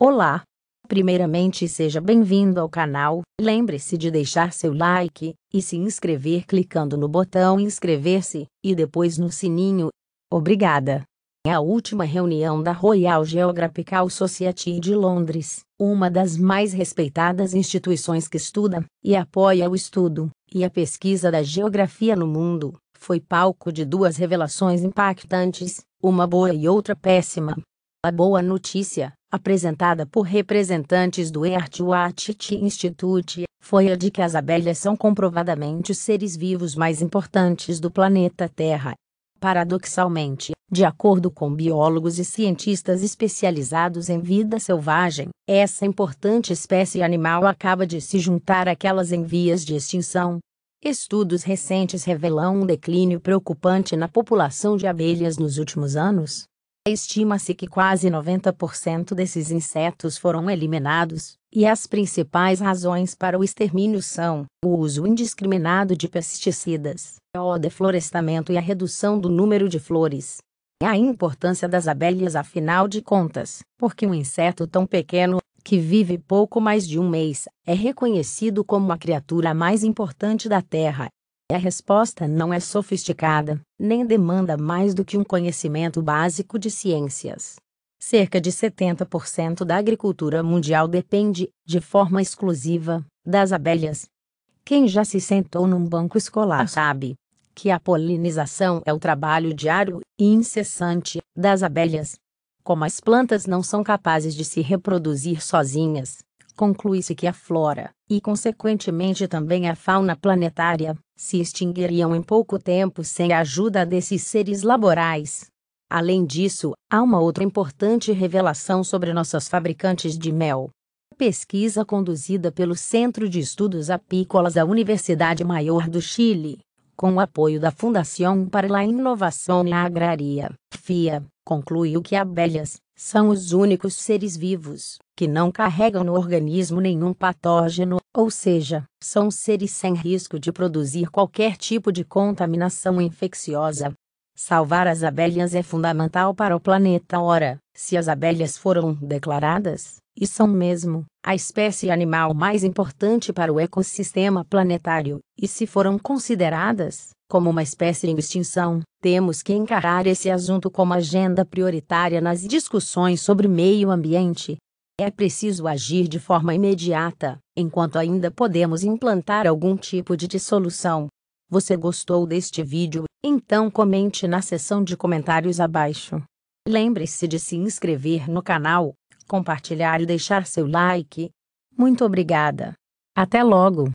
Olá! Primeiramente, seja bem-vindo ao canal. Lembre-se de deixar seu like e se inscrever clicando no botão inscrever-se e depois no sininho. Obrigada! É a última reunião da Royal Geographical Society de Londres, uma das mais respeitadas instituições que estuda e apoia o estudo e a pesquisa da geografia no mundo, foi palco de duas revelações impactantes, uma boa e outra péssima. A boa notícia, apresentada por representantes do Earthwatch Institute, foi a de que as abelhas são comprovadamente os seres vivos mais importantes do planeta Terra. Paradoxalmente, de acordo com biólogos e cientistas especializados em vida selvagem, essa importante espécie animal acaba de se juntar àquelas em vias de extinção. Estudos recentes revelam um declínio preocupante na população de abelhas nos últimos anos, Estima-se que quase 90% desses insetos foram eliminados, e as principais razões para o extermínio são o uso indiscriminado de pesticidas, o deflorestamento e a redução do número de flores. A importância das abelhas, afinal de contas, porque um inseto tão pequeno, que vive pouco mais de um mês, é reconhecido como a criatura mais importante da Terra. A resposta não é sofisticada, nem demanda mais do que um conhecimento básico de ciências. Cerca de 70% da agricultura mundial depende, de forma exclusiva, das abelhas. Quem já se sentou num banco escolar sabe que a polinização é o trabalho diário e incessante das abelhas. Como as plantas não são capazes de se reproduzir sozinhas, conclui-se que a flora, e consequentemente também a fauna planetária, se extinguiriam em pouco tempo sem a ajuda desses seres laborais. Além disso, há uma outra importante revelação sobre nossos fabricantes de mel. A pesquisa conduzida pelo Centro de Estudos Apícolas da Universidade Maior do Chile, com o apoio da Fundação para a Inovação na Agraria, FIA, concluiu que abelhas, são os únicos seres vivos que não carregam no organismo nenhum patógeno, ou seja, são seres sem risco de produzir qualquer tipo de contaminação infecciosa. Salvar as abelhas é fundamental para o planeta. Ora, se as abelhas foram declaradas, e são mesmo, a espécie animal mais importante para o ecossistema planetário, e se foram consideradas como uma espécie em extinção, temos que encarar esse assunto como agenda prioritária nas discussões sobre meio ambiente. É preciso agir de forma imediata, enquanto ainda podemos implantar algum tipo de dissolução. Você gostou deste vídeo? Então comente na seção de comentários abaixo. Lembre-se de se inscrever no canal, compartilhar e deixar seu like. Muito obrigada. Até logo!